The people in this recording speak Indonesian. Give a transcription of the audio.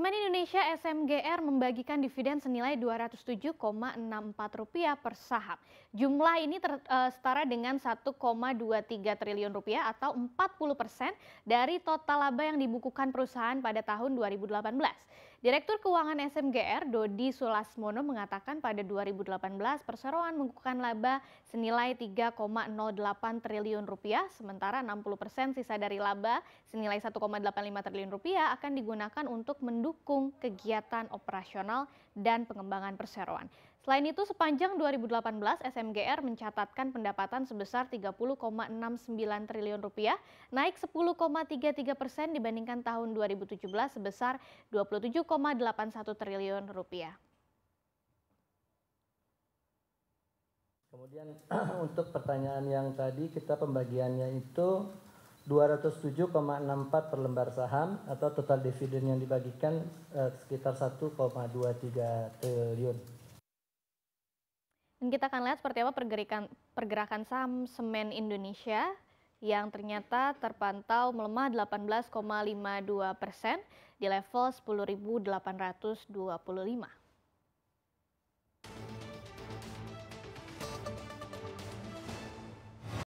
Semen Indonesia SMGR membagikan dividen senilai rp rupiah per saham. Jumlah ini ter, uh, setara dengan 1,23 triliun rupiah atau 40 persen dari total laba yang dibukukan perusahaan pada tahun 2018. Direktur Keuangan SMGR Dodi Sulasmono mengatakan pada 2018 perseroan mengukuhkan laba senilai 3,08 triliun rupiah, sementara 60 persen sisa dari laba senilai 1,85 triliun rupiah akan digunakan untuk mendukung kegiatan operasional dan pengembangan perseroan. Selain itu, sepanjang 2018 SMGR mencatatkan pendapatan sebesar 30,69 triliun rupiah, naik 10,33 persen dibandingkan tahun 2017 sebesar 27 1,81 triliun rupiah. Kemudian untuk pertanyaan yang tadi kita pembagiannya itu 207,64 per lembar saham atau total dividen yang dibagikan eh, sekitar 1,23 triliun. Dan kita akan lihat seperti apa pergerakan pergerakan saham semen Indonesia yang ternyata terpantau melemah 18,52 persen di level 10.825.